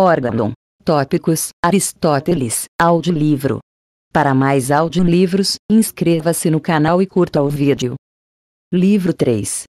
Órgão. Tópicos, Aristóteles, audiolivro. Para mais audiolivros, inscreva-se no canal e curta o vídeo. Livro 3.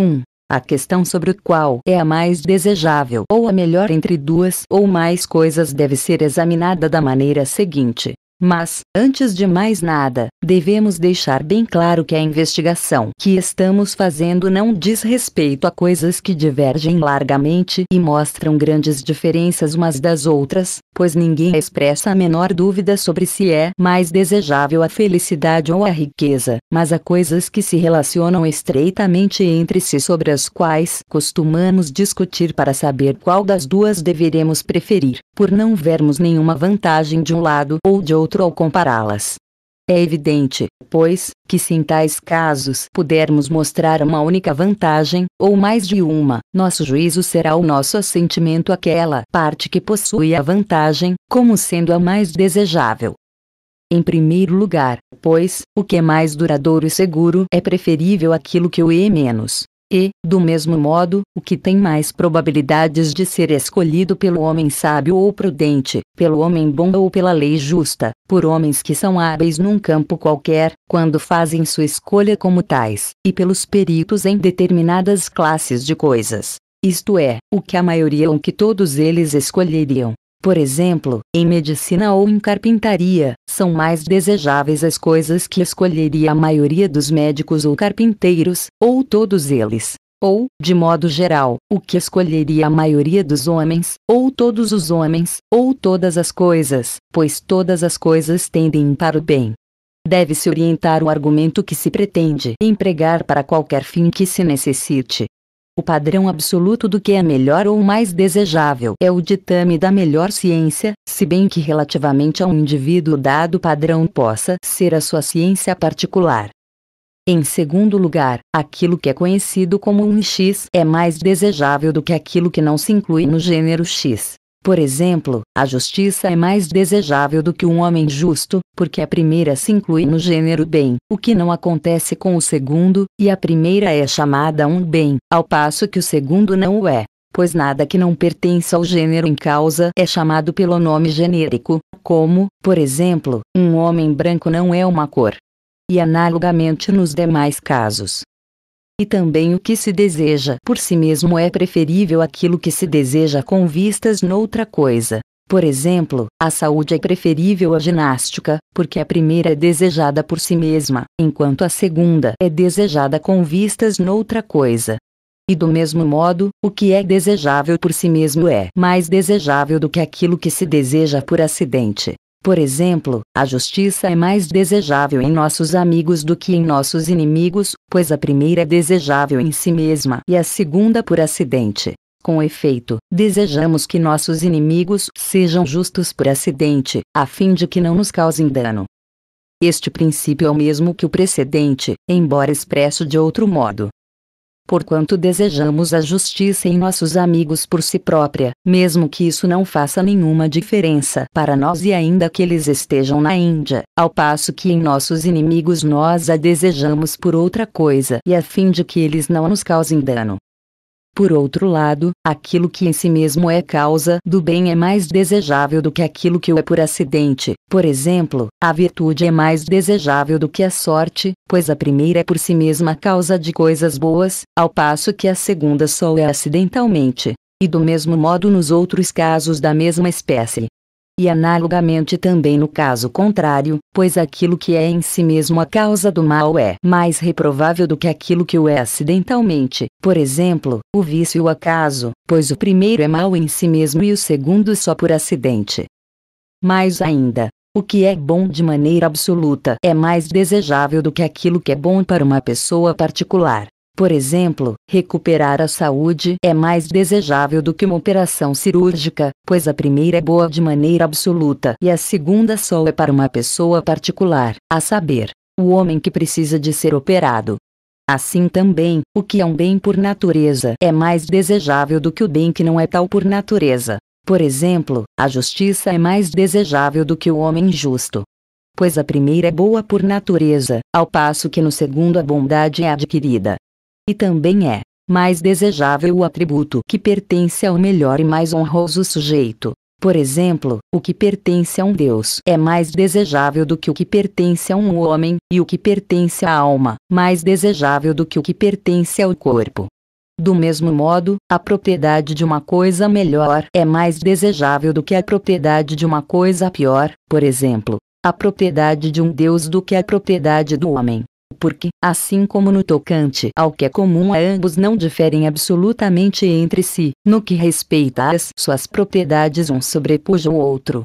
1. A questão sobre o qual é a mais desejável ou a melhor entre duas ou mais coisas deve ser examinada da maneira seguinte. Mas, antes de mais nada, devemos deixar bem claro que a investigação que estamos fazendo não diz respeito a coisas que divergem largamente e mostram grandes diferenças umas das outras, pois ninguém expressa a menor dúvida sobre se é mais desejável a felicidade ou a riqueza, mas a coisas que se relacionam estreitamente entre si sobre as quais costumamos discutir para saber qual das duas deveremos preferir, por não vermos nenhuma vantagem de um lado ou de outro outro compará-las. É evidente, pois, que se em tais casos pudermos mostrar uma única vantagem, ou mais de uma, nosso juízo será o nosso assentimento àquela parte que possui a vantagem, como sendo a mais desejável. Em primeiro lugar, pois, o que é mais duradouro e seguro é preferível àquilo que o é menos. E, do mesmo modo, o que tem mais probabilidades de ser escolhido pelo homem sábio ou prudente, pelo homem bom ou pela lei justa, por homens que são hábeis num campo qualquer, quando fazem sua escolha como tais, e pelos peritos em determinadas classes de coisas. Isto é, o que a maioria ou que todos eles escolheriam, por exemplo, em medicina ou em carpintaria, são mais desejáveis as coisas que escolheria a maioria dos médicos ou carpinteiros, ou todos eles. Ou, de modo geral, o que escolheria a maioria dos homens, ou todos os homens, ou todas as coisas, pois todas as coisas tendem para o bem deve-se orientar o argumento que se pretende empregar para qualquer fim que se necessite, o padrão absoluto do que é melhor ou mais desejável é o ditame da melhor ciência, se bem que relativamente a um indivíduo dado padrão possa ser a sua ciência particular. Em segundo lugar, aquilo que é conhecido como um X é mais desejável do que aquilo que não se inclui no gênero X. Por exemplo, a justiça é mais desejável do que um homem justo, porque a primeira se inclui no gênero bem, o que não acontece com o segundo, e a primeira é chamada um bem, ao passo que o segundo não o é. Pois nada que não pertença ao gênero em causa é chamado pelo nome genérico, como, por exemplo, um homem branco não é uma cor. E analogamente nos demais casos e também o que se deseja por si mesmo é preferível aquilo que se deseja com vistas noutra coisa. Por exemplo, a saúde é preferível à ginástica, porque a primeira é desejada por si mesma, enquanto a segunda é desejada com vistas noutra coisa. E do mesmo modo, o que é desejável por si mesmo é mais desejável do que aquilo que se deseja por acidente. Por exemplo, a justiça é mais desejável em nossos amigos do que em nossos inimigos, pois a primeira é desejável em si mesma e a segunda por acidente. Com efeito, desejamos que nossos inimigos sejam justos por acidente, a fim de que não nos causem dano. Este princípio é o mesmo que o precedente, embora expresso de outro modo porquanto desejamos a justiça em nossos amigos por si própria, mesmo que isso não faça nenhuma diferença para nós e ainda que eles estejam na Índia, ao passo que em nossos inimigos nós a desejamos por outra coisa e a fim de que eles não nos causem dano. Por outro lado, aquilo que em si mesmo é causa do bem é mais desejável do que aquilo que o é por acidente. Por exemplo, a virtude é mais desejável do que a sorte, pois a primeira é por si mesma causa de coisas boas, ao passo que a segunda só é acidentalmente. E do mesmo modo nos outros casos da mesma espécie, e analogamente também no caso contrário, pois aquilo que é em si mesmo a causa do mal é mais reprovável do que aquilo que o é acidentalmente, por exemplo, o vício e o acaso, pois o primeiro é mal em si mesmo e o segundo só por acidente. Mais ainda, o que é bom de maneira absoluta é mais desejável do que aquilo que é bom para uma pessoa particular. Por exemplo, recuperar a saúde é mais desejável do que uma operação cirúrgica, pois a primeira é boa de maneira absoluta e a segunda só é para uma pessoa particular, a saber, o homem que precisa de ser operado. Assim também, o que é um bem por natureza é mais desejável do que o bem que não é tal por natureza. Por exemplo, a justiça é mais desejável do que o homem justo pois a primeira é boa por natureza, ao passo que no segundo a bondade é adquirida e também é mais desejável o atributo que pertence ao melhor e mais honroso sujeito. Por exemplo, o que pertence a um Deus é mais desejável do que o que pertence a um homem, e o que pertence à alma, mais desejável do que o que pertence ao corpo. Do mesmo modo, a propriedade de uma coisa melhor é mais desejável do que a propriedade de uma coisa pior, por exemplo, a propriedade de um Deus do que a propriedade do homem porque, assim como no tocante ao que é comum a ambos não diferem absolutamente entre si, no que respeita às suas propriedades um sobrepuja o outro.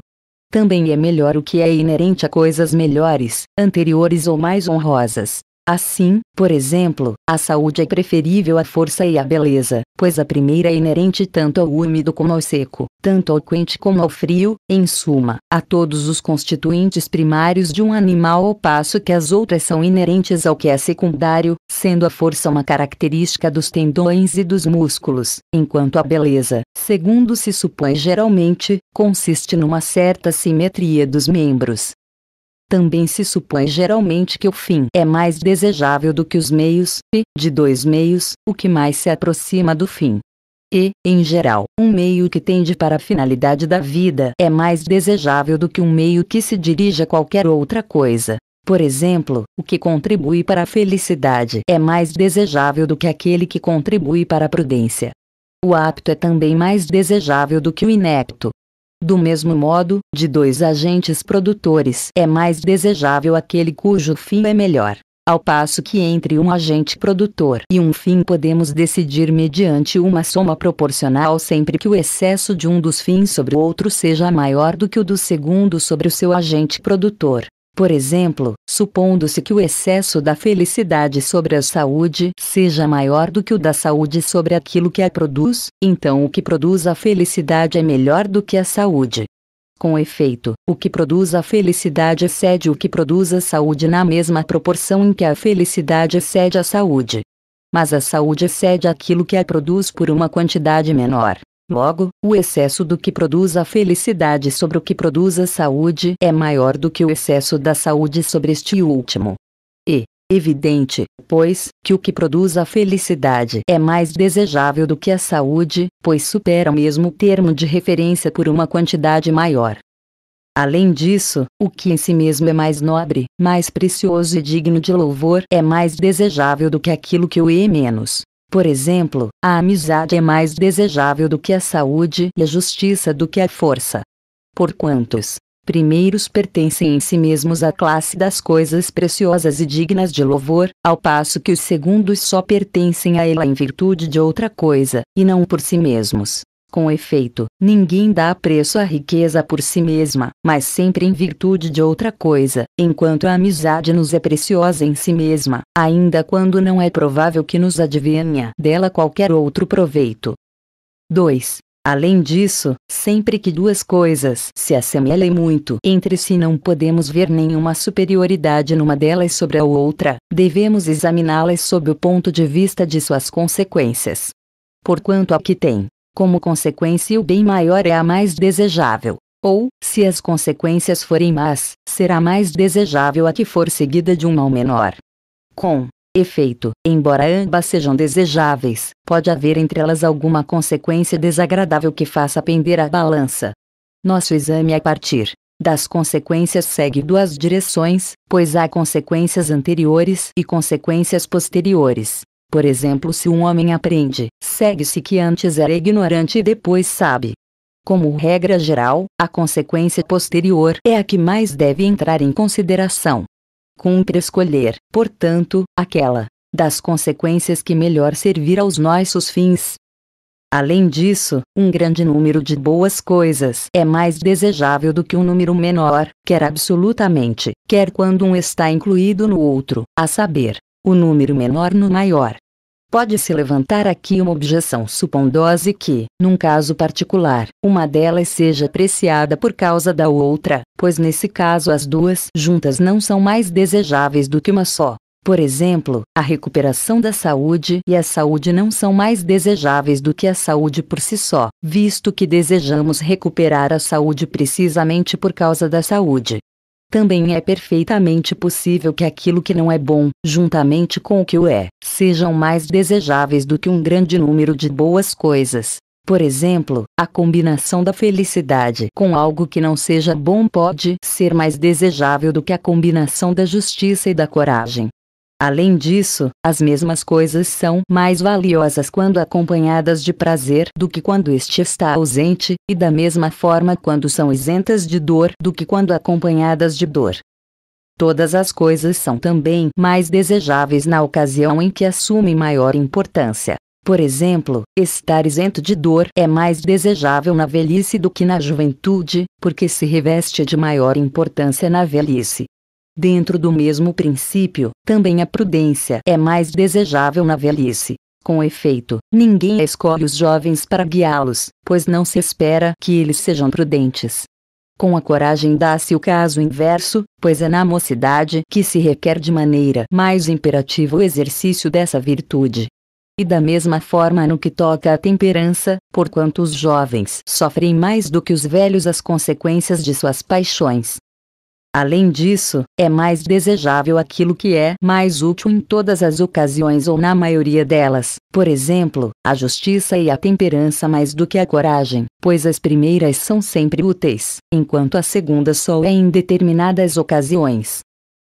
Também é melhor o que é inerente a coisas melhores, anteriores ou mais honrosas, Assim, por exemplo, a saúde é preferível à força e à beleza, pois a primeira é inerente tanto ao úmido como ao seco, tanto ao quente como ao frio, em suma, a todos os constituintes primários de um animal, ao passo que as outras são inerentes ao que é secundário, sendo a força uma característica dos tendões e dos músculos, enquanto a beleza, segundo se supõe geralmente, consiste numa certa simetria dos membros, também se supõe geralmente que o fim é mais desejável do que os meios, e, de dois meios, o que mais se aproxima do fim. E, em geral, um meio que tende para a finalidade da vida é mais desejável do que um meio que se dirige a qualquer outra coisa. Por exemplo, o que contribui para a felicidade é mais desejável do que aquele que contribui para a prudência. O apto é também mais desejável do que o inepto, do mesmo modo, de dois agentes produtores é mais desejável aquele cujo fim é melhor. Ao passo que entre um agente produtor e um fim podemos decidir mediante uma soma proporcional sempre que o excesso de um dos fins sobre o outro seja maior do que o do segundo sobre o seu agente produtor. Por exemplo, supondo-se que o excesso da felicidade sobre a saúde seja maior do que o da saúde sobre aquilo que a produz, então o que produz a felicidade é melhor do que a saúde. Com efeito, o que produz a felicidade excede o que produz a saúde na mesma proporção em que a felicidade excede a saúde. Mas a saúde excede aquilo que a produz por uma quantidade menor. Logo, o excesso do que produz a felicidade sobre o que produz a saúde é maior do que o excesso da saúde sobre este último. E, evidente, pois, que o que produz a felicidade é mais desejável do que a saúde, pois supera o mesmo termo de referência por uma quantidade maior. Além disso, o que em si mesmo é mais nobre, mais precioso e digno de louvor é mais desejável do que aquilo que o é menos. Por exemplo, a amizade é mais desejável do que a saúde e a justiça do que a força. Porquanto os primeiros pertencem em si mesmos à classe das coisas preciosas e dignas de louvor, ao passo que os segundos só pertencem a ela em virtude de outra coisa, e não por si mesmos. Com efeito, ninguém dá preço à riqueza por si mesma, mas sempre em virtude de outra coisa, enquanto a amizade nos é preciosa em si mesma, ainda quando não é provável que nos advenha dela qualquer outro proveito. 2. Além disso, sempre que duas coisas se assemelhem muito entre si não podemos ver nenhuma superioridade numa delas sobre a outra, devemos examiná-las sob o ponto de vista de suas consequências. Porquanto a que tem como consequência, o bem maior é a mais desejável. Ou, se as consequências forem más, será mais desejável a que for seguida de um mal menor. Com efeito, embora ambas sejam desejáveis, pode haver entre elas alguma consequência desagradável que faça pender a balança. Nosso exame a é partir das consequências segue duas direções, pois há consequências anteriores e consequências posteriores. Por exemplo, se um homem aprende, segue-se que antes era ignorante e depois sabe. Como regra geral, a consequência posterior é a que mais deve entrar em consideração. Cumpre escolher, portanto, aquela das consequências que melhor servir aos nossos fins. Além disso, um grande número de boas coisas é mais desejável do que um número menor, quer absolutamente, quer quando um está incluído no outro, a saber, o número menor no maior. Pode-se levantar aqui uma objeção supondose que, num caso particular, uma delas seja apreciada por causa da outra, pois nesse caso as duas juntas não são mais desejáveis do que uma só. Por exemplo, a recuperação da saúde e a saúde não são mais desejáveis do que a saúde por si só, visto que desejamos recuperar a saúde precisamente por causa da saúde também é perfeitamente possível que aquilo que não é bom, juntamente com o que o é, sejam mais desejáveis do que um grande número de boas coisas. Por exemplo, a combinação da felicidade com algo que não seja bom pode ser mais desejável do que a combinação da justiça e da coragem. Além disso, as mesmas coisas são mais valiosas quando acompanhadas de prazer do que quando este está ausente, e da mesma forma quando são isentas de dor do que quando acompanhadas de dor. Todas as coisas são também mais desejáveis na ocasião em que assumem maior importância. Por exemplo, estar isento de dor é mais desejável na velhice do que na juventude, porque se reveste de maior importância na velhice. Dentro do mesmo princípio, também a prudência é mais desejável na velhice. Com efeito, ninguém escolhe os jovens para guiá-los, pois não se espera que eles sejam prudentes. Com a coragem dá-se o caso inverso, pois é na mocidade que se requer de maneira mais imperativa o exercício dessa virtude. E da mesma forma no que toca à temperança, porquanto os jovens sofrem mais do que os velhos as consequências de suas paixões, Além disso, é mais desejável aquilo que é mais útil em todas as ocasiões ou na maioria delas, por exemplo, a justiça e a temperança mais do que a coragem, pois as primeiras são sempre úteis, enquanto a segunda só é em determinadas ocasiões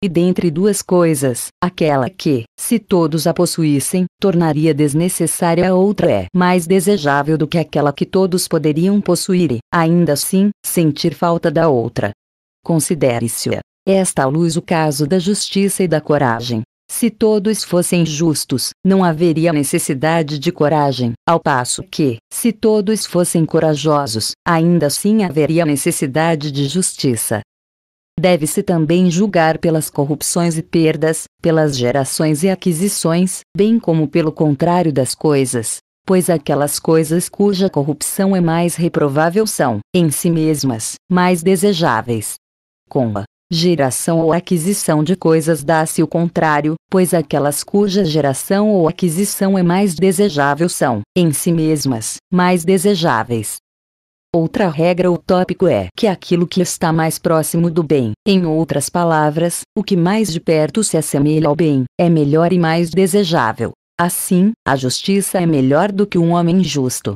e dentre duas coisas, aquela que, se todos a possuíssem, tornaria desnecessária a outra é mais desejável do que aquela que todos poderiam possuir e, ainda assim, sentir falta da outra, Considere-se esta luz o caso da justiça e da coragem. Se todos fossem justos, não haveria necessidade de coragem, ao passo que, se todos fossem corajosos, ainda assim haveria necessidade de justiça. Deve-se também julgar pelas corrupções e perdas, pelas gerações e aquisições, bem como pelo contrário das coisas, pois aquelas coisas cuja corrupção é mais reprovável são, em si mesmas, mais desejáveis, com a geração ou aquisição de coisas dá-se o contrário, pois aquelas cuja geração ou aquisição é mais desejável são, em si mesmas, mais desejáveis. Outra regra ou tópico é que aquilo que está mais próximo do bem, em outras palavras, o que mais de perto se assemelha ao bem, é melhor e mais desejável. Assim, a justiça é melhor do que um homem justo.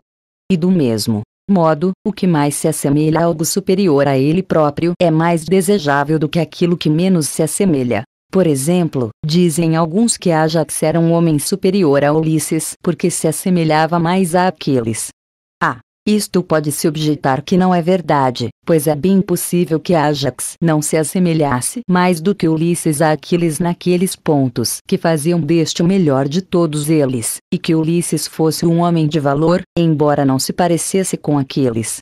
E do mesmo modo, o que mais se assemelha a algo superior a ele próprio é mais desejável do que aquilo que menos se assemelha. Por exemplo, dizem alguns que Ajax era um homem superior a Ulisses porque se assemelhava mais a Aquiles. Isto pode-se objetar que não é verdade, pois é bem possível que Ajax não se assemelhasse mais do que Ulisses a Aquiles naqueles pontos que faziam deste o melhor de todos eles, e que Ulisses fosse um homem de valor, embora não se parecesse com Aquiles.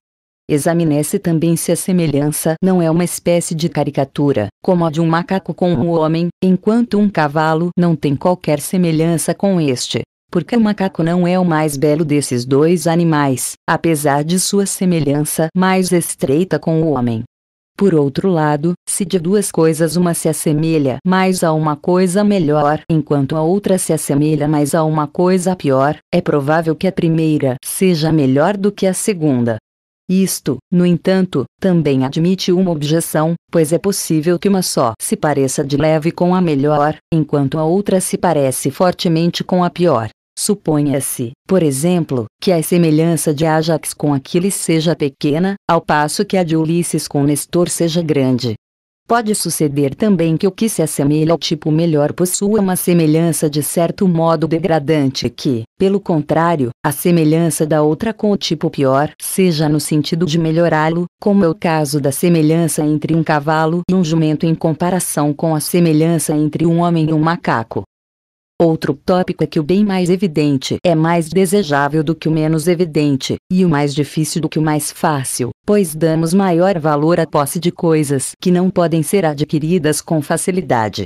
Examine-se também se a semelhança não é uma espécie de caricatura, como a de um macaco com um homem, enquanto um cavalo não tem qualquer semelhança com este, porque o macaco não é o mais belo desses dois animais, apesar de sua semelhança mais estreita com o homem. Por outro lado, se de duas coisas uma se assemelha mais a uma coisa melhor, enquanto a outra se assemelha mais a uma coisa pior, é provável que a primeira seja melhor do que a segunda. Isto, no entanto, também admite uma objeção, pois é possível que uma só se pareça de leve com a melhor, enquanto a outra se parece fortemente com a pior. Suponha-se, por exemplo, que a semelhança de Ajax com Aquiles seja pequena, ao passo que a de Ulisses com Nestor seja grande. Pode suceder também que o que se assemelha ao tipo melhor possua uma semelhança de certo modo degradante que, pelo contrário, a semelhança da outra com o tipo pior seja no sentido de melhorá-lo, como é o caso da semelhança entre um cavalo e um jumento em comparação com a semelhança entre um homem e um macaco. Outro tópico é que o bem mais evidente é mais desejável do que o menos evidente, e o mais difícil do que o mais fácil, pois damos maior valor à posse de coisas que não podem ser adquiridas com facilidade.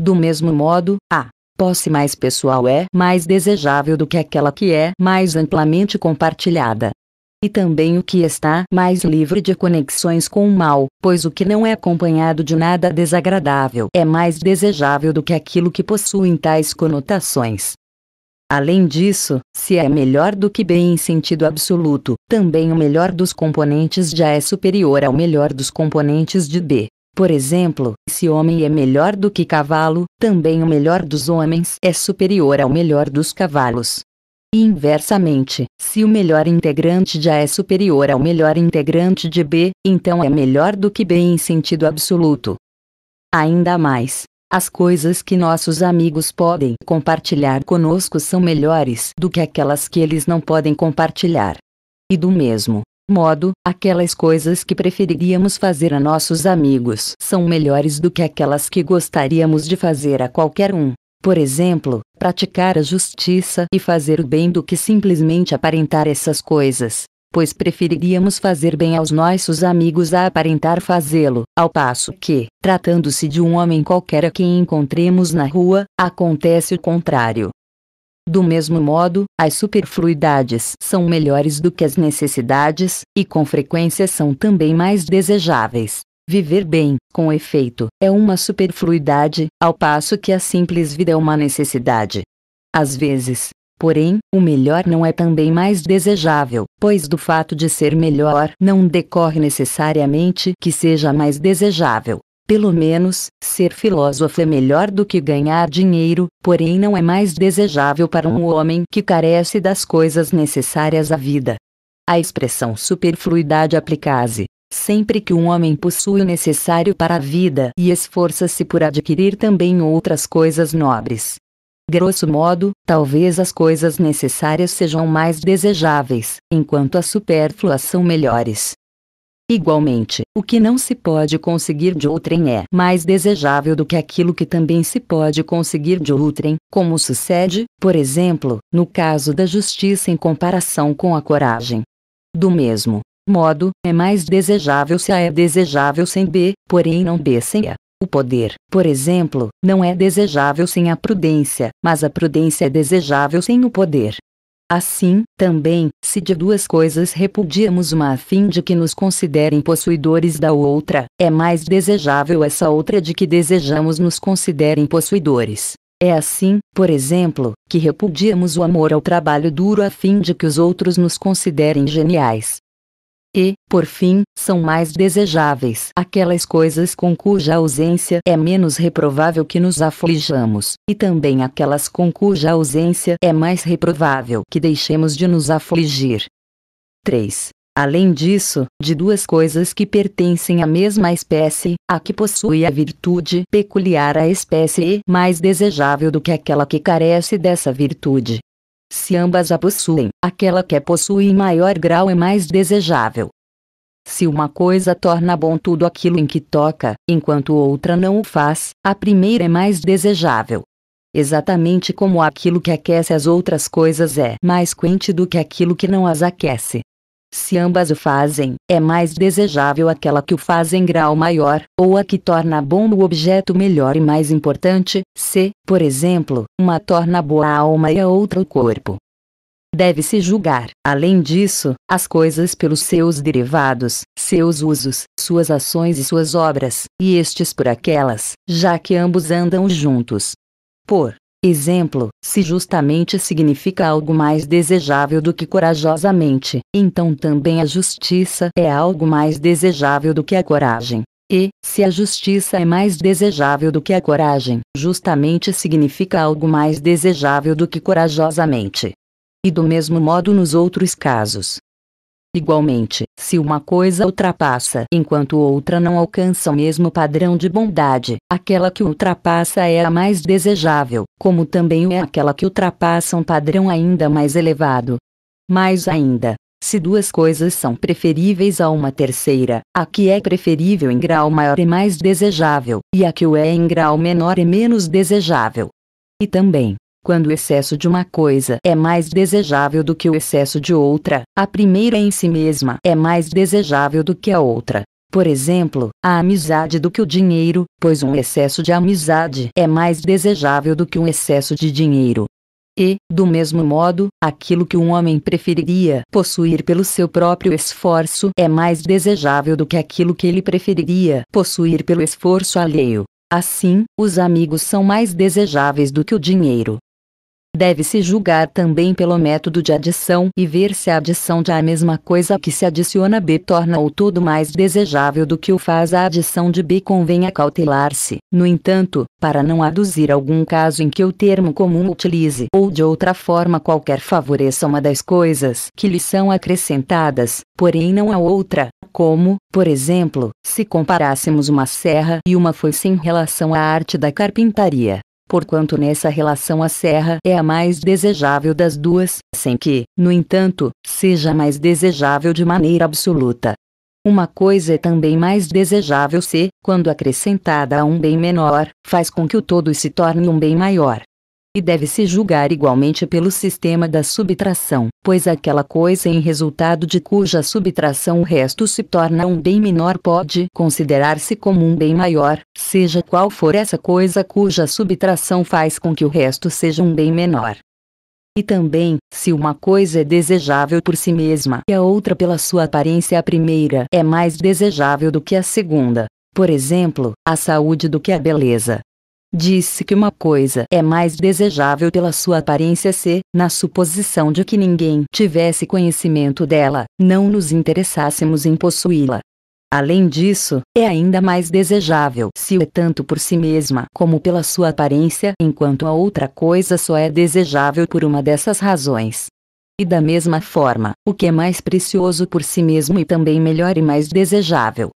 Do mesmo modo, a posse mais pessoal é mais desejável do que aquela que é mais amplamente compartilhada e também o que está mais livre de conexões com o mal, pois o que não é acompanhado de nada desagradável é mais desejável do que aquilo que possui tais conotações. Além disso, se é melhor do que bem em sentido absoluto, também o melhor dos componentes já é superior ao melhor dos componentes de B. Por exemplo, se homem é melhor do que cavalo, também o melhor dos homens é superior ao melhor dos cavalos. E inversamente, se o melhor integrante de A é superior ao melhor integrante de B, então é melhor do que B em sentido absoluto. Ainda mais, as coisas que nossos amigos podem compartilhar conosco são melhores do que aquelas que eles não podem compartilhar. E do mesmo modo, aquelas coisas que preferiríamos fazer a nossos amigos são melhores do que aquelas que gostaríamos de fazer a qualquer um. Por exemplo, praticar a justiça e fazer o bem do que simplesmente aparentar essas coisas, pois preferiríamos fazer bem aos nossos amigos a aparentar fazê-lo, ao passo que, tratando-se de um homem qualquer a quem encontremos na rua, acontece o contrário. Do mesmo modo, as superfluidades são melhores do que as necessidades, e com frequência são também mais desejáveis. Viver bem, com efeito, é uma superfluidade, ao passo que a simples vida é uma necessidade. Às vezes, porém, o melhor não é também mais desejável, pois do fato de ser melhor não decorre necessariamente que seja mais desejável. Pelo menos, ser filósofo é melhor do que ganhar dinheiro, porém não é mais desejável para um homem que carece das coisas necessárias à vida. A expressão superfluidade aplicase. Sempre que um homem possui o necessário para a vida e esforça-se por adquirir também outras coisas nobres. Grosso modo, talvez as coisas necessárias sejam mais desejáveis, enquanto as supérfluas são melhores. Igualmente, o que não se pode conseguir de outrem é mais desejável do que aquilo que também se pode conseguir de outrem, como sucede, por exemplo, no caso da justiça em comparação com a coragem. Do mesmo modo, é mais desejável se A é desejável sem B, porém não B sem A. O poder, por exemplo, não é desejável sem a prudência, mas a prudência é desejável sem o poder. Assim, também, se de duas coisas repudiamos uma a fim de que nos considerem possuidores da outra, é mais desejável essa outra de que desejamos nos considerem possuidores. É assim, por exemplo, que repudiamos o amor ao trabalho duro a fim de que os outros nos considerem geniais e, por fim, são mais desejáveis aquelas coisas com cuja ausência é menos reprovável que nos aflijamos, e também aquelas com cuja ausência é mais reprovável que deixemos de nos afligir. 3. Além disso, de duas coisas que pertencem à mesma espécie, a que possui a virtude peculiar à espécie é mais desejável do que aquela que carece dessa virtude, se ambas a possuem, aquela que a possui em maior grau é mais desejável. Se uma coisa torna bom tudo aquilo em que toca, enquanto outra não o faz, a primeira é mais desejável. Exatamente como aquilo que aquece as outras coisas é mais quente do que aquilo que não as aquece. Se ambas o fazem, é mais desejável aquela que o faz em grau maior, ou a que torna bom o objeto melhor e mais importante, se, por exemplo, uma torna boa a alma e a outra o corpo. Deve-se julgar, além disso, as coisas pelos seus derivados, seus usos, suas ações e suas obras, e estes por aquelas, já que ambos andam juntos. Por Exemplo, se justamente significa algo mais desejável do que corajosamente, então também a justiça é algo mais desejável do que a coragem. E, se a justiça é mais desejável do que a coragem, justamente significa algo mais desejável do que corajosamente. E do mesmo modo nos outros casos. Igualmente, se uma coisa ultrapassa enquanto outra não alcança o mesmo padrão de bondade, aquela que ultrapassa é a mais desejável, como também é aquela que ultrapassa um padrão ainda mais elevado. Mais ainda, se duas coisas são preferíveis a uma terceira, a que é preferível em grau maior é mais desejável, e a que o é em grau menor é menos desejável. E também, quando o excesso de uma coisa é mais desejável do que o excesso de outra, a primeira em si mesma é mais desejável do que a outra. Por exemplo, a amizade do que o dinheiro, pois um excesso de amizade é mais desejável do que um excesso de dinheiro. E, do mesmo modo, aquilo que um homem preferiria possuir pelo seu próprio esforço é mais desejável do que aquilo que ele preferiria possuir pelo esforço alheio. Assim, os amigos são mais desejáveis do que o dinheiro. Deve-se julgar também pelo método de adição e ver se a adição de é a mesma coisa que se adiciona B torna o todo mais desejável do que o faz a adição de B convém acautelar-se, no entanto, para não aduzir algum caso em que o termo comum utilize ou de outra forma qualquer favoreça uma das coisas que lhe são acrescentadas, porém não a outra, como, por exemplo, se comparássemos uma serra e uma foice em relação à arte da carpintaria porquanto nessa relação a serra é a mais desejável das duas, sem que, no entanto, seja mais desejável de maneira absoluta. Uma coisa é também mais desejável se, quando acrescentada a um bem menor, faz com que o todo se torne um bem maior e deve-se julgar igualmente pelo sistema da subtração, pois aquela coisa em resultado de cuja subtração o resto se torna um bem menor pode considerar-se como um bem maior, seja qual for essa coisa cuja subtração faz com que o resto seja um bem menor. E também, se uma coisa é desejável por si mesma e a outra pela sua aparência, a primeira é mais desejável do que a segunda. Por exemplo, a saúde do que a beleza. Disse que uma coisa é mais desejável pela sua aparência se, na suposição de que ninguém tivesse conhecimento dela, não nos interessássemos em possuí-la. Além disso, é ainda mais desejável se o é tanto por si mesma como pela sua aparência, enquanto a outra coisa só é desejável por uma dessas razões. E da mesma forma, o que é mais precioso por si mesmo e também melhor e mais desejável,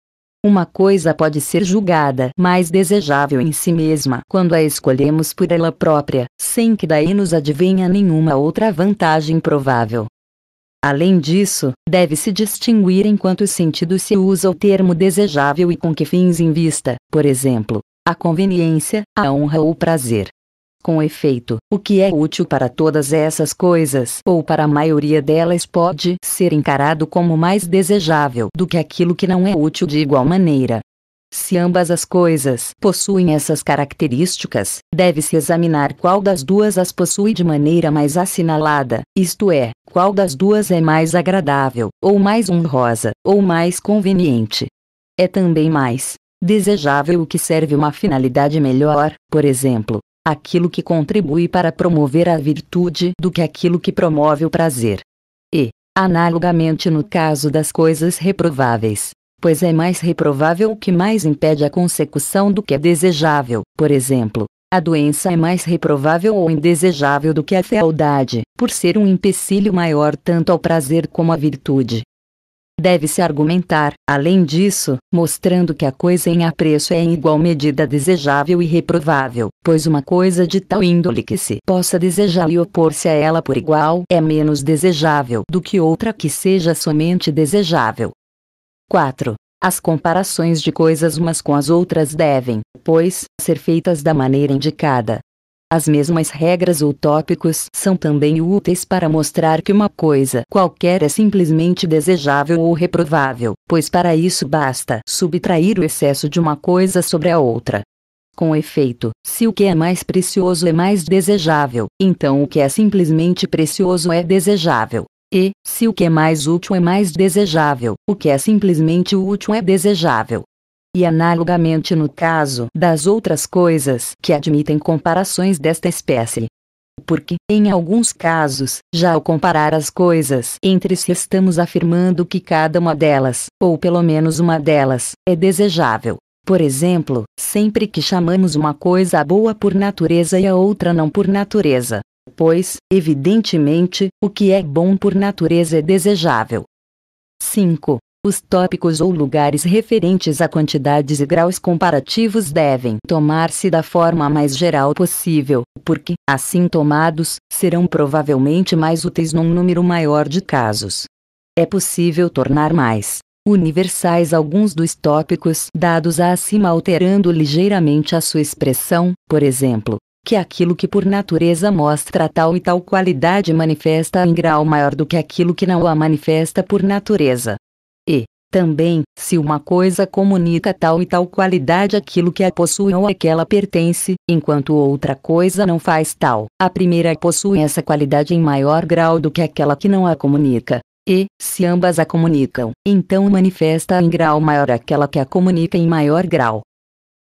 uma coisa pode ser julgada mais desejável em si mesma quando a escolhemos por ela própria, sem que daí nos advenha nenhuma outra vantagem provável. Além disso, deve-se distinguir em quantos sentidos se usa o termo desejável e com que fins em vista, por exemplo, a conveniência, a honra ou o prazer. Com efeito, o que é útil para todas essas coisas ou para a maioria delas pode ser encarado como mais desejável do que aquilo que não é útil de igual maneira. Se ambas as coisas possuem essas características, deve-se examinar qual das duas as possui de maneira mais assinalada, isto é, qual das duas é mais agradável, ou mais honrosa, ou mais conveniente. É também mais desejável o que serve uma finalidade melhor, por exemplo, aquilo que contribui para promover a virtude do que aquilo que promove o prazer. E, analogamente no caso das coisas reprováveis, pois é mais reprovável o que mais impede a consecução do que é desejável, por exemplo, a doença é mais reprovável ou indesejável do que a fealdade, por ser um empecilho maior tanto ao prazer como à virtude deve-se argumentar, além disso, mostrando que a coisa em apreço é em igual medida desejável e reprovável, pois uma coisa de tal índole que se possa desejar e opor-se a ela por igual é menos desejável do que outra que seja somente desejável. 4. As comparações de coisas umas com as outras devem, pois, ser feitas da maneira indicada, as mesmas regras ou tópicos são também úteis para mostrar que uma coisa qualquer é simplesmente desejável ou reprovável, pois para isso basta subtrair o excesso de uma coisa sobre a outra. Com efeito, se o que é mais precioso é mais desejável, então o que é simplesmente precioso é desejável. E, se o que é mais útil é mais desejável, o que é simplesmente útil é desejável e analogamente no caso das outras coisas que admitem comparações desta espécie. Porque, em alguns casos, já ao comparar as coisas entre si estamos afirmando que cada uma delas, ou pelo menos uma delas, é desejável. Por exemplo, sempre que chamamos uma coisa boa por natureza e a outra não por natureza. Pois, evidentemente, o que é bom por natureza é desejável. 5. Os tópicos ou lugares referentes a quantidades e graus comparativos devem tomar-se da forma mais geral possível, porque, assim tomados, serão provavelmente mais úteis num número maior de casos. É possível tornar mais universais alguns dos tópicos dados acima alterando ligeiramente a sua expressão, por exemplo, que aquilo que por natureza mostra tal e tal qualidade manifesta em grau maior do que aquilo que não a manifesta por natureza. Também, se uma coisa comunica tal e tal qualidade aquilo que a possui ou a que ela pertence, enquanto outra coisa não faz tal, a primeira possui essa qualidade em maior grau do que aquela que não a comunica. E, se ambas a comunicam, então manifesta em grau maior aquela que a comunica em maior grau.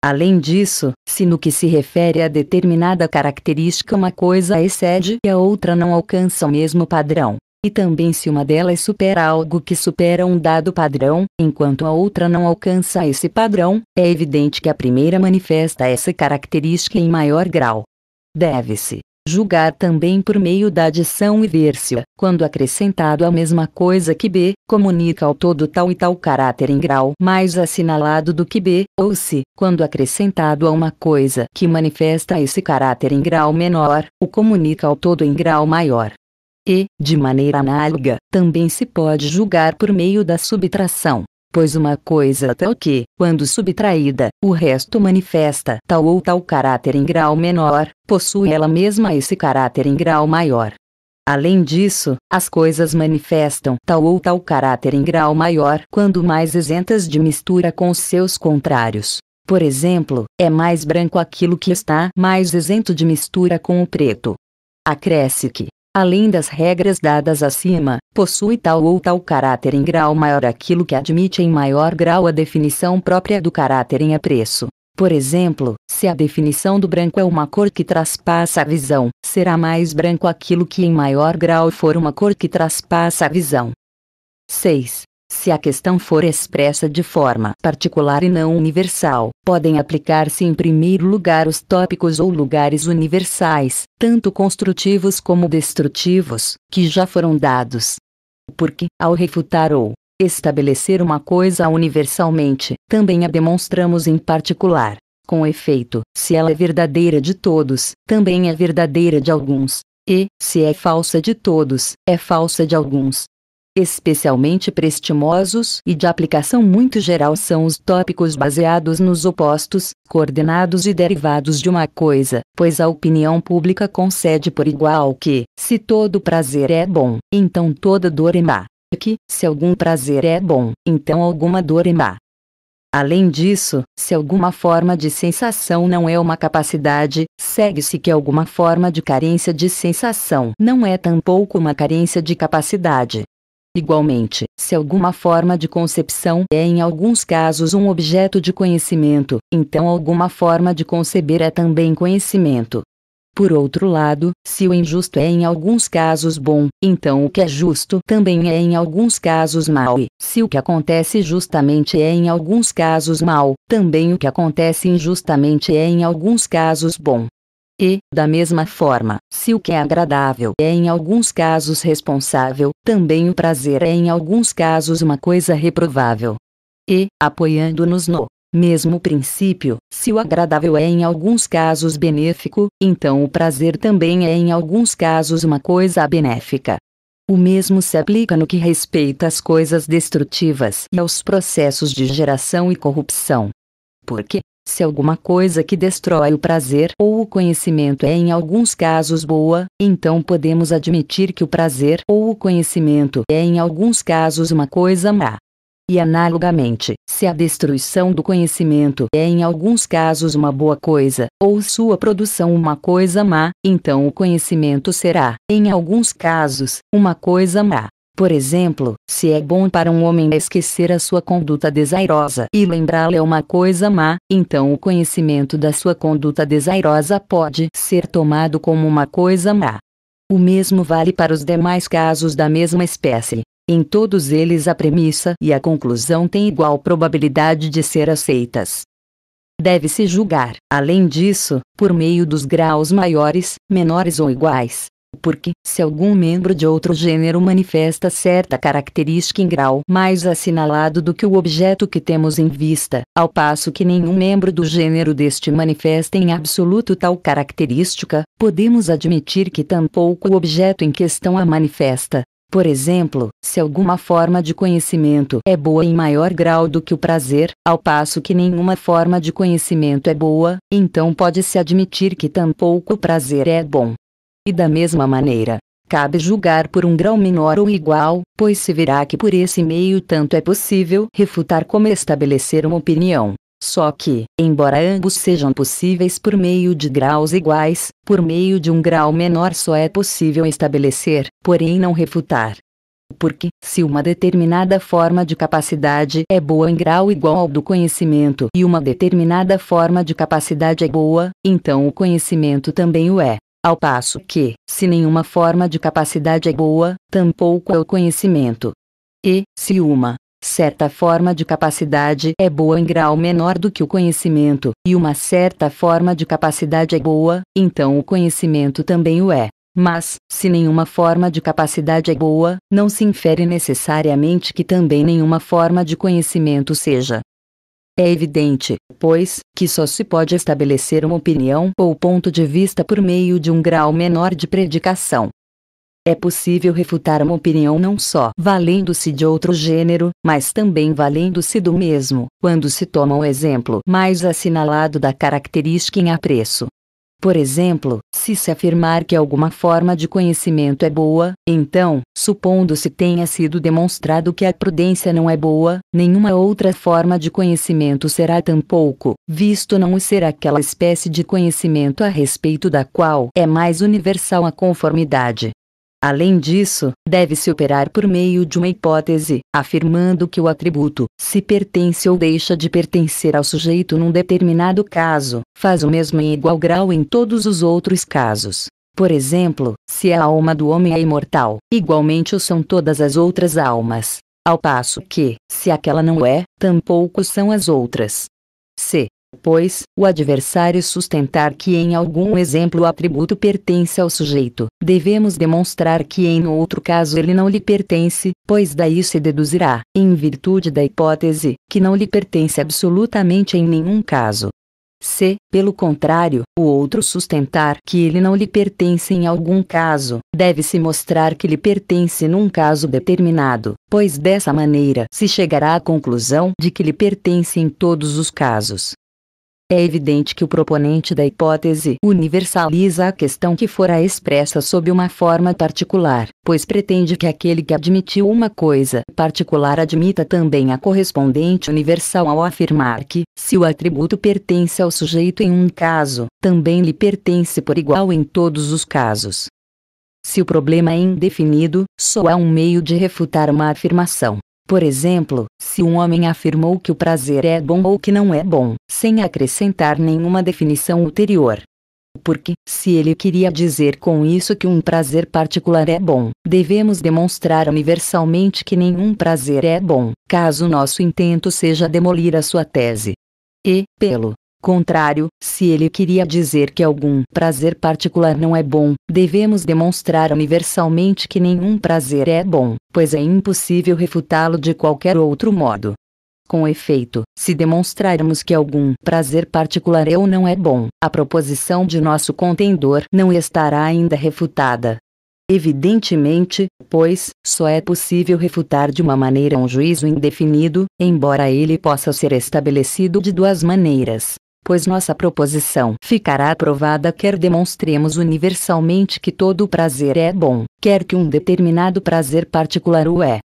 Além disso, se no que se refere a determinada característica uma coisa excede e a outra não alcança o mesmo padrão, e também se uma delas supera algo que supera um dado padrão, enquanto a outra não alcança esse padrão, é evidente que a primeira manifesta essa característica em maior grau. Deve-se julgar também por meio da adição e ver-se, quando acrescentado a mesma coisa que B, comunica ao todo tal e tal caráter em grau mais assinalado do que B, ou se, quando acrescentado a uma coisa que manifesta esse caráter em grau menor, o comunica ao todo em grau maior. E, de maneira análoga, também se pode julgar por meio da subtração. Pois uma coisa tal que, quando subtraída, o resto manifesta tal ou tal caráter em grau menor, possui ela mesma esse caráter em grau maior. Além disso, as coisas manifestam tal ou tal caráter em grau maior quando mais isentas de mistura com seus contrários. Por exemplo, é mais branco aquilo que está mais isento de mistura com o preto. Acresce que, além das regras dadas acima, possui tal ou tal caráter em grau maior aquilo que admite em maior grau a definição própria do caráter em apreço. Por exemplo, se a definição do branco é uma cor que traspassa a visão, será mais branco aquilo que em maior grau for uma cor que traspassa a visão. 6. Se a questão for expressa de forma particular e não universal, podem aplicar-se em primeiro lugar os tópicos ou lugares universais, tanto construtivos como destrutivos, que já foram dados. Porque, ao refutar ou estabelecer uma coisa universalmente, também a demonstramos em particular. Com efeito, se ela é verdadeira de todos, também é verdadeira de alguns, e, se é falsa de todos, é falsa de alguns. Especialmente prestimosos e de aplicação muito geral são os tópicos baseados nos opostos, coordenados e derivados de uma coisa, pois a opinião pública concede por igual que, se todo prazer é bom, então toda dor é má, que, se algum prazer é bom, então alguma dor é má. Além disso, se alguma forma de sensação não é uma capacidade, segue-se que alguma forma de carência de sensação não é tampouco uma carência de capacidade. Igualmente, se alguma forma de concepção é em alguns casos um objeto de conhecimento, então alguma forma de conceber é também conhecimento. Por outro lado, se o injusto é em alguns casos bom, então o que é justo também é em alguns casos mal, e, se o que acontece justamente é em alguns casos mal, também o que acontece injustamente é em alguns casos bom. E, da mesma forma, se o que é agradável é em alguns casos responsável, também o prazer é em alguns casos uma coisa reprovável. E, apoiando-nos no mesmo princípio, se o agradável é em alguns casos benéfico, então o prazer também é em alguns casos uma coisa benéfica. O mesmo se aplica no que respeita às coisas destrutivas e aos processos de geração e corrupção. Porque, se alguma coisa que destrói o prazer ou o conhecimento é em alguns casos boa, então podemos admitir que o prazer ou o conhecimento é em alguns casos uma coisa má. E analogamente, se a destruição do conhecimento é em alguns casos uma boa coisa, ou sua produção uma coisa má, então o conhecimento será, em alguns casos, uma coisa má. Por exemplo, se é bom para um homem esquecer a sua conduta desairosa e lembrá-la é uma coisa má, então o conhecimento da sua conduta desairosa pode ser tomado como uma coisa má. O mesmo vale para os demais casos da mesma espécie. Em todos eles a premissa e a conclusão têm igual probabilidade de ser aceitas. Deve-se julgar, além disso, por meio dos graus maiores, menores ou iguais, porque, se algum membro de outro gênero manifesta certa característica em grau mais assinalado do que o objeto que temos em vista, ao passo que nenhum membro do gênero deste manifesta em absoluto tal característica, podemos admitir que tampouco o objeto em questão a manifesta. Por exemplo, se alguma forma de conhecimento é boa em maior grau do que o prazer, ao passo que nenhuma forma de conhecimento é boa, então pode-se admitir que tampouco o prazer é bom. E da mesma maneira, cabe julgar por um grau menor ou igual, pois se verá que por esse meio tanto é possível refutar como estabelecer uma opinião. Só que, embora ambos sejam possíveis por meio de graus iguais, por meio de um grau menor só é possível estabelecer, porém não refutar. Porque, se uma determinada forma de capacidade é boa em grau igual ao do conhecimento e uma determinada forma de capacidade é boa, então o conhecimento também o é ao passo que, se nenhuma forma de capacidade é boa, tampouco é o conhecimento. E, se uma certa forma de capacidade é boa em grau menor do que o conhecimento, e uma certa forma de capacidade é boa, então o conhecimento também o é. Mas, se nenhuma forma de capacidade é boa, não se infere necessariamente que também nenhuma forma de conhecimento seja. É evidente, pois, que só se pode estabelecer uma opinião ou ponto de vista por meio de um grau menor de predicação. É possível refutar uma opinião não só valendo-se de outro gênero, mas também valendo-se do mesmo, quando se toma o exemplo mais assinalado da característica em apreço. Por exemplo, se se afirmar que alguma forma de conhecimento é boa, então, supondo-se tenha sido demonstrado que a prudência não é boa, nenhuma outra forma de conhecimento será tampouco, visto não ser aquela espécie de conhecimento a respeito da qual é mais universal a conformidade. Além disso, deve-se operar por meio de uma hipótese, afirmando que o atributo, se pertence ou deixa de pertencer ao sujeito num determinado caso, faz o mesmo em igual grau em todos os outros casos. Por exemplo, se a alma do homem é imortal, igualmente o são todas as outras almas. Ao passo que, se aquela não é, tampouco são as outras. C pois, o adversário sustentar que em algum exemplo o atributo pertence ao sujeito, devemos demonstrar que em outro caso ele não lhe pertence, pois daí se deduzirá, em virtude da hipótese, que não lhe pertence absolutamente em nenhum caso. Se, pelo contrário, o outro sustentar que ele não lhe pertence em algum caso, deve-se mostrar que lhe pertence num caso determinado, pois dessa maneira se chegará à conclusão de que lhe pertence em todos os casos. É evidente que o proponente da hipótese universaliza a questão que fora expressa sob uma forma particular, pois pretende que aquele que admitiu uma coisa particular admita também a correspondente universal ao afirmar que, se o atributo pertence ao sujeito em um caso, também lhe pertence por igual em todos os casos. Se o problema é indefinido, só há um meio de refutar uma afirmação, por exemplo, se um homem afirmou que o prazer é bom ou que não é bom, sem acrescentar nenhuma definição ulterior. Porque, se ele queria dizer com isso que um prazer particular é bom, devemos demonstrar universalmente que nenhum prazer é bom, caso nosso intento seja demolir a sua tese. E, pelo contrário, se ele queria dizer que algum prazer particular não é bom, devemos demonstrar universalmente que nenhum prazer é bom, pois é impossível refutá-lo de qualquer outro modo. Com efeito, se demonstrarmos que algum prazer particular é ou não é bom, a proposição de nosso contendor não estará ainda refutada. Evidentemente, pois, só é possível refutar de uma maneira um juízo indefinido, embora ele possa ser estabelecido de duas maneiras pois nossa proposição ficará aprovada quer demonstremos universalmente que todo prazer é bom, quer que um determinado prazer particular o é.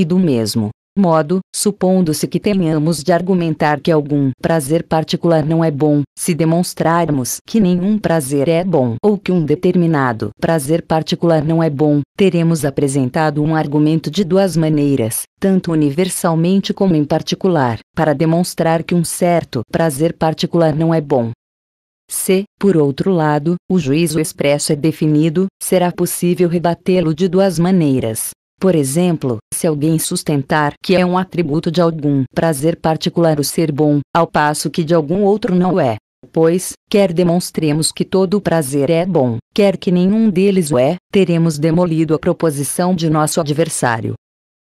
E do mesmo modo, supondo-se que tenhamos de argumentar que algum prazer particular não é bom, se demonstrarmos que nenhum prazer é bom ou que um determinado prazer particular não é bom, teremos apresentado um argumento de duas maneiras, tanto universalmente como em particular, para demonstrar que um certo prazer particular não é bom. Se, por outro lado, o juízo expresso é definido, será possível rebatê-lo de duas maneiras por exemplo, se alguém sustentar que é um atributo de algum prazer particular o ser bom, ao passo que de algum outro não é. Pois, quer demonstremos que todo prazer é bom, quer que nenhum deles o é, teremos demolido a proposição de nosso adversário.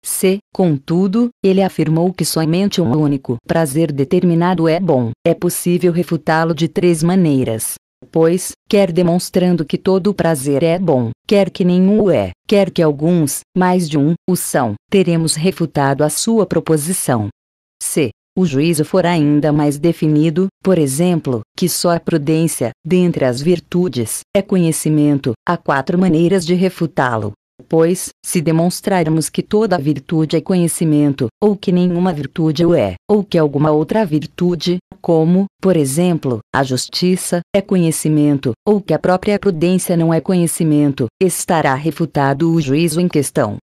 Se, contudo, ele afirmou que somente um único prazer determinado é bom, é possível refutá-lo de três maneiras pois, quer demonstrando que todo o prazer é bom, quer que nenhum o é, quer que alguns, mais de um, o são, teremos refutado a sua proposição. C o juízo for ainda mais definido, por exemplo, que só a prudência, dentre as virtudes, é conhecimento, há quatro maneiras de refutá-lo. Pois, se demonstrarmos que toda virtude é conhecimento, ou que nenhuma virtude o é, ou que alguma outra virtude, como, por exemplo, a justiça é conhecimento, ou que a própria prudência não é conhecimento, estará refutado o juízo em questão.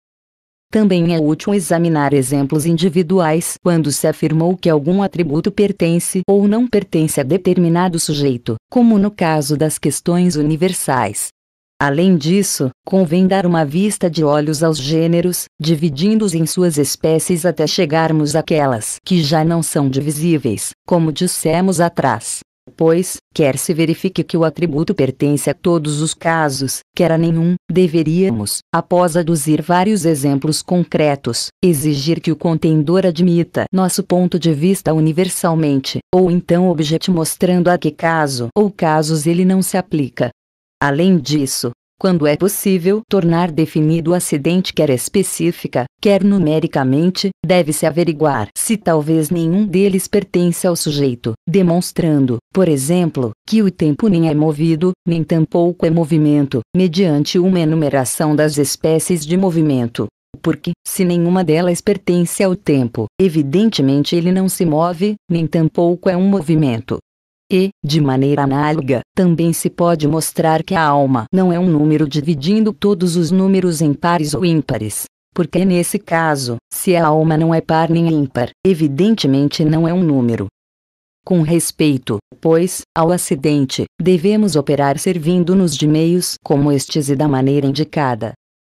Também é útil examinar exemplos individuais quando se afirmou que algum atributo pertence ou não pertence a determinado sujeito, como no caso das questões universais. Além disso, convém dar uma vista de olhos aos gêneros, dividindo-os em suas espécies até chegarmos àquelas que já não são divisíveis, como dissemos atrás. Pois, quer se verifique que o atributo pertence a todos os casos, quer a nenhum, deveríamos, após aduzir vários exemplos concretos, exigir que o contendor admita nosso ponto de vista universalmente, ou então objete mostrando a que caso ou casos ele não se aplica. Além disso, quando é possível tornar definido o acidente quer específica, quer numericamente, deve-se averiguar se talvez nenhum deles pertence ao sujeito, demonstrando, por exemplo, que o tempo nem é movido, nem tampouco é movimento, mediante uma enumeração das espécies de movimento. Porque, se nenhuma delas pertence ao tempo, evidentemente ele não se move, nem tampouco é um movimento. E, de maneira análoga, também se pode mostrar que a alma não é um número dividindo todos os números em pares ou ímpares. Porque nesse caso, se a alma não é par nem ímpar, evidentemente não é um número. Com respeito, pois, ao acidente, devemos operar servindo-nos de meios como estes e da maneira indicada,